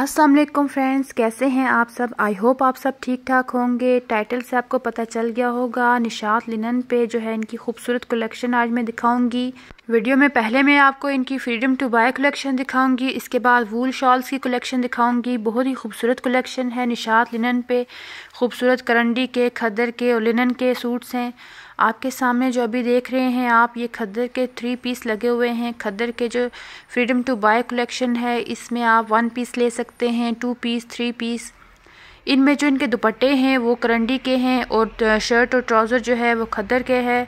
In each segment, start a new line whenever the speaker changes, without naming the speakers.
अस्सलाम वालेकुम फ्रेंड्स कैसे हैं आप सब आई होप आप सब ठीक ठाक होंगे टाइटल से आपको पता चल गया होगा निशात लिनन पे जो है इनकी खूबसूरत कलेक्शन आज मैं दिखाऊंगी वीडियो में पहले मैं आपको इनकी फ्रीडम टू बाय कलेक्शन दिखाऊंगी इसके बाद वूल शॉल्स की कलेक्शन दिखाऊंगी बहुत ही खूबसूरत कलेक्शन है निशात लिनन पे खूबसूरत करंडी के खदर के और लिनन के सूट्स हैं आपके सामने जो अभी देख रहे हैं आप ये खद्दर के थ्री पीस लगे हुए हैं खद्दर के जो फ्रीडम टू बाय कलेक्शन है इसमें आप वन पीस ले सकते हैं टू पीस थ्री पीस इनमें जो इनके दुपट्टे हैं वो करंडी के हैं और शर्ट और ट्राउज़र जो है वो खद्दर के है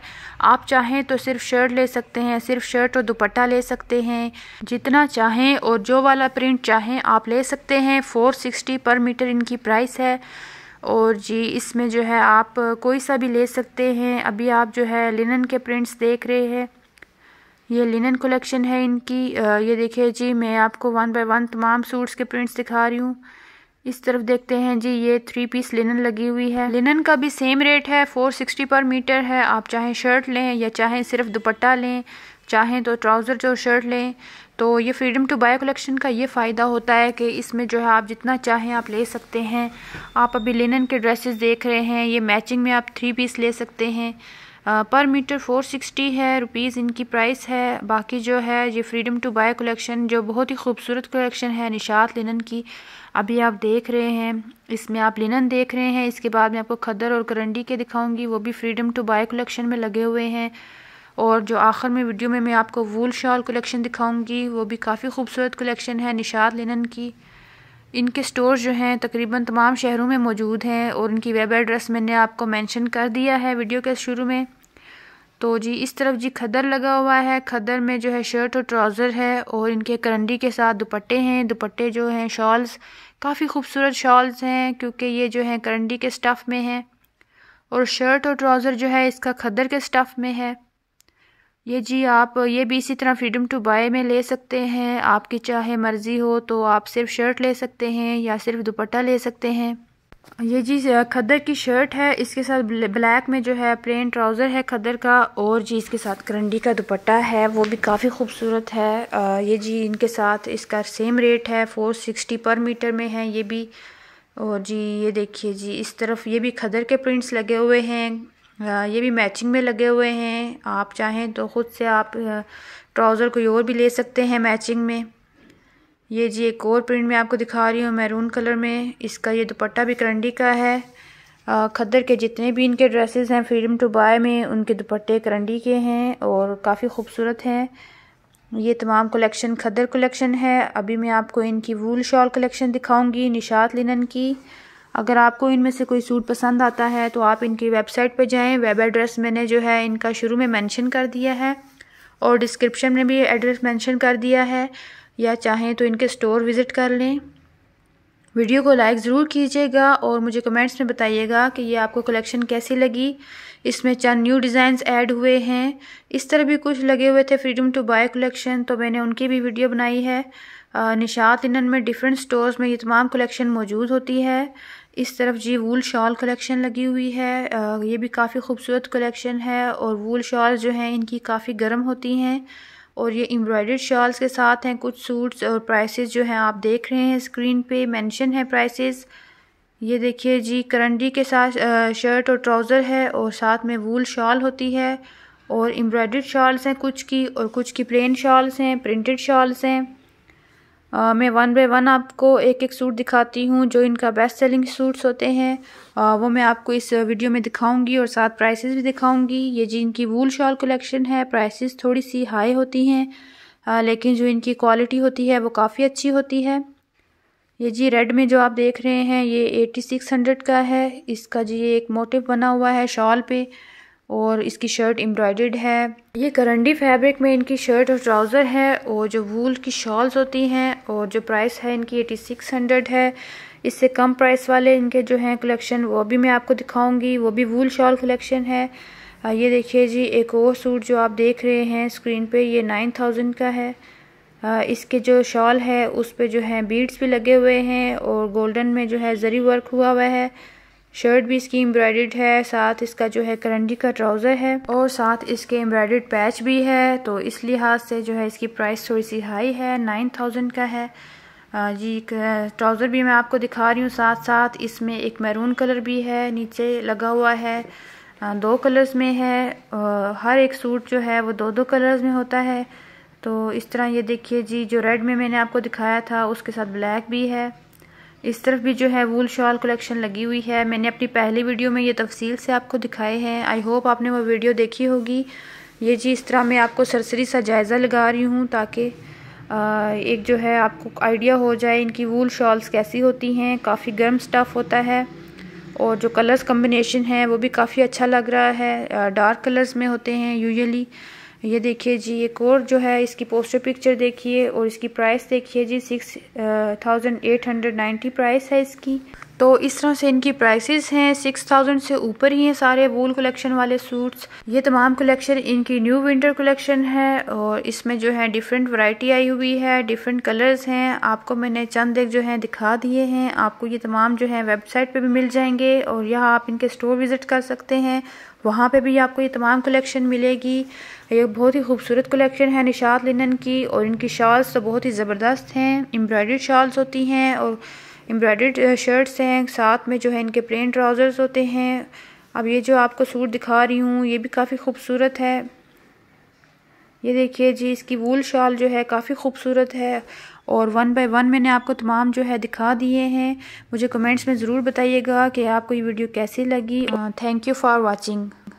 आप चाहें तो सिर्फ शर्ट ले सकते हैं सिर्फ शर्ट और दुपट्टा ले सकते हैं जितना चाहें और जो वाला प्रिंट चाहें आप ले सकते हैं 460 पर मीटर इनकी प्राइस है और जी इसमें जो है आप कोई सा भी ले सकते हैं अभी आप जो है लिनन के प्रिंट्स देख रहे हैं ये लिनन कलेक्शन है इनकी ये देखिए जी मैं आपको वन बाय वन तमाम सूट्स के प्रिंट्स दिखा रही हूँ इस तरफ देखते हैं जी ये थ्री पीस लिनन लगी हुई है लिनन का भी सेम रेट है फोर सिक्सटी पर मीटर है आप चाहें शर्ट लें या चाहें सिर्फ दुपट्टा लें चाहें तो ट्राउज़र जो शर्ट लें तो ये फ्रीडम टू बाय कलेक्शन का ये फ़ायदा होता है कि इसमें जो है आप जितना चाहें आप ले सकते हैं आप अभी लिनन के ड्रेसेस देख रहे हैं ये मैचिंग में आप थ्री पीस ले सकते हैं आ, पर मीटर फोर सिक्सटी है रुपीज़ इनकी प्राइस है बाकी जो है ये फ्रीडम टू बाय कलेक्शन जो बहुत ही खूबसूरत कलेक्शन है निशात लिनन की अभी आप देख रहे हैं इसमें आप लिनन देख रहे हैं इसके बाद मैं आपको खदर और करंडी के दिखाऊंगी वो भी फ्रीडम टू बाय कलेक्शन में लगे हुए हैं और जो आखिर में वीडियो में मैं आपको वूल शॉल कलेक्शन दिखाऊंगी वो भी काफ़ी खूबसूरत कलेक्शन है निशात लिनन की इनके स्टोर जो हैं तकरीबन तमाम शहरों में मौजूद हैं और इनकी वेब एड्रेस मैंने आपको मेंशन कर दिया है वीडियो के शुरू में तो जी इस तरफ जी खदर लगा हुआ है खदर में जो है शर्ट और ट्राउज़र है और इनके करंडी के साथ दुपट्टे हैं दुपट्टे जो हैं शॉल्स काफ़ी खूबसूरत शॉल्स हैं क्योंकि ये जो हैं करंडी के स्टफ़ में हैं और शर्ट और ट्राउज़र जो है इसका खदर के स्टफ़ में है ये जी आप ये भी इसी तरह फ्रीडम टू बाय में ले सकते हैं आपकी चाहे मर्ज़ी हो तो आप सिर्फ शर्ट ले सकते हैं या सिर्फ दुपट्टा ले सकते हैं ये जी खदर की शर्ट है इसके साथ ब्लैक में जो है प्लेन ट्राउज़र है खदर का और जी इसके साथ करंडी का दुपट्टा है वो भी काफ़ी खूबसूरत है आ, ये जी इनके साथ इसका सेम रेट है फोर सिक्सटी पर मीटर में है ये भी और जी ये देखिए जी इस तरफ ये भी खदर के प्रिंट्स लगे हुए हैं ये भी मैचिंग में लगे हुए हैं आप चाहें तो ख़ुद से आप ट्राउज़र कोई और भी ले सकते हैं मैचिंग में ये जी एक और प्रिंट में आपको दिखा रही हूँ मैरून कलर में इसका ये दुपट्टा भी करंडी का है खद्दर के जितने भी इनके ड्रेसेस हैं फ्रीडम टू बाय में उनके दुपट्टे करंडी के हैं और काफ़ी खूबसूरत हैं ये तमाम कलेक्शन खद्दर कलेक्शन है अभी मैं आपको इनकी वूल शॉल कलेक्शन दिखाऊंगी निशात लिनन की अगर आपको इनमें से कोई सूट पसंद आता है तो आप इनकी वेबसाइट पर जाएँ वेब एड्रेस मैंने जो है इनका शुरू में मैंशन कर दिया है और डिस्क्रिप्शन में भी एड्रेस मैंशन कर दिया है या चाहें तो इनके स्टोर विज़िट कर लें वीडियो को लाइक ज़रूर कीजिएगा और मुझे कमेंट्स में बताइएगा कि ये आपको कलेक्शन कैसी लगी इसमें चंद न्यू डिज़ाइंस ऐड हुए हैं इस तरह भी कुछ लगे हुए थे फ्रीडम टू बाय कलेक्शन तो मैंने उनकी भी वीडियो बनाई है निशात इनन में डिफरेंट स्टोर्स में ये तमाम कलेक्शन मौजूद होती है इस तरफ जी वूल शॉल कलेक्शन लगी हुई है ये भी काफ़ी खूबसूरत कलेक्शन है और वूल शॉल जो हैं इनकी काफ़ी गर्म होती हैं और ये एम्ब्रॉयडर्ड शॉल्स के साथ हैं कुछ सूट्स और प्राइसेस जो हैं आप देख रहे हैं स्क्रीन पे मेंशन है प्राइसेस ये देखिए जी करंडी के साथ शर्ट और ट्राउज़र है और साथ में वूल शॉल होती है और एम्ब्रॉयडर्ड शॉल्स हैं कुछ की और कुछ की प्लेन शॉल्स हैं प्रिंटेड शॉल्स हैं मैं वन बाय वन आपको एक एक सूट दिखाती हूँ जो इनका बेस्ट सेलिंग सूट्स होते हैं अ वो मैं आपको इस वीडियो में दिखाऊंगी और साथ प्राइसेस भी दिखाऊंगी ये जी इनकी वूल शॉल कलेक्शन है प्राइसेस थोड़ी सी हाई होती हैं लेकिन जो इनकी क्वालिटी होती है वो काफ़ी अच्छी होती है ये जी रेड में जो आप देख रहे हैं ये एटी सिक्स हंड्रेड का है इसका जी ये एक मोटिव बना हुआ है शॉल पर और इसकी शर्ट एम्ब्रॉयड है ये करंडी फैब्रिक में इनकी शर्ट और ट्राउज़र है और जो वूल की शॉल्स होती हैं और जो प्राइस है इनकी एटी सिक्स हंड्रेड है इससे कम प्राइस वाले इनके जो हैं कलेक्शन वो भी मैं आपको दिखाऊंगी वो भी वूल शॉल कलेक्शन है ये देखिए जी एक और सूट जो आप देख रहे हैं स्क्रीन पे ये नाइन थाउजेंड का है इसके जो शॉल है उस पर जो है बीड्स भी लगे हुए हैं और गोल्डन में जो है ज़री वर्क हुआ हुआ है शर्ट भी इसकी एम्ब्रॉयड है साथ इसका जो है करंडी का ट्राउज़र है और साथ इसके एम्ब्रॉयड पैच भी है तो इस लिहाज से जो है इसकी प्राइस थोड़ी सी हाई है नाइन थाउजेंड का है जी ट्राउज़र भी मैं आपको दिखा रही हूँ साथ साथ इसमें एक मैरून कलर भी है नीचे लगा हुआ है दो कलर्स में है हर एक सूट जो है वो दो दो कलर्स में होता है तो इस तरह ये देखिए जी जो रेड में मैंने आपको दिखाया था उसके साथ ब्लैक भी है इस तरफ भी जो है वूल शॉल कलेक्शन लगी हुई है मैंने अपनी पहली वीडियो में ये तफसील से आपको दिखाए हैं आई होप आपने वो वीडियो देखी होगी ये जी इस तरह मैं आपको सरसरी सा जायज़ा लगा रही हूँ ताकि एक जो है आपको आइडिया हो जाए इनकी वूल शॉल्स कैसी होती हैं काफ़ी गर्म स्टफ़ होता है और जो कलर्स कम्बिनेशन है वो भी काफ़ी अच्छा लग रहा है डार्क कलर्स में होते हैं यूजली ये देखिए जी ये कोर जो है इसकी पोस्टर पिक्चर देखिए और इसकी प्राइस देखिए जी six thousand eight hundred ninety price है इसकी तो इस तरह से इनकी प्राइसेस हैं सिक्स थाउजेंड से ऊपर ही हैं सारे वूल कलेक्शन वाले सूट्स ये तमाम कलेक्शन इनकी न्यू विंटर कलेक्शन है और इसमें जो है डिफरेंट वैरायटी आई हुई है डिफरेंट कलर्स हैं आपको मैंने चंद एक जो है दिखा दिए हैं आपको ये तमाम जो है वेबसाइट पर भी मिल जाएंगे और यहाँ आप इनके स्टोर विज़िट कर सकते हैं वहाँ पे भी आपको ये तमाम कलेक्शन मिलेगी ये बहुत ही खूबसूरत कलेक्शन है निशात लिनन की और इनकी शॉल्स तो बहुत ही ज़बरदस्त हैं एम्ब्रॉयडरी शॉल्स होती हैं और एम्ब्रॉयडर्ड शर्ट्स हैं साथ में जो है इनके प्लेन ट्राउज़र्स होते हैं अब ये जो आपको सूट दिखा रही हूँ ये भी काफ़ी खूबसूरत है ये देखिए जी इसकी वूल शॉल जो है काफ़ी खूबसूरत है और वन बाय वन मैंने आपको तमाम जो है दिखा दिए हैं मुझे कमेंट्स में ज़रूर बताइएगा कि आपको ये वीडियो कैसी लगी थैंक यू फॉर वॉचिंग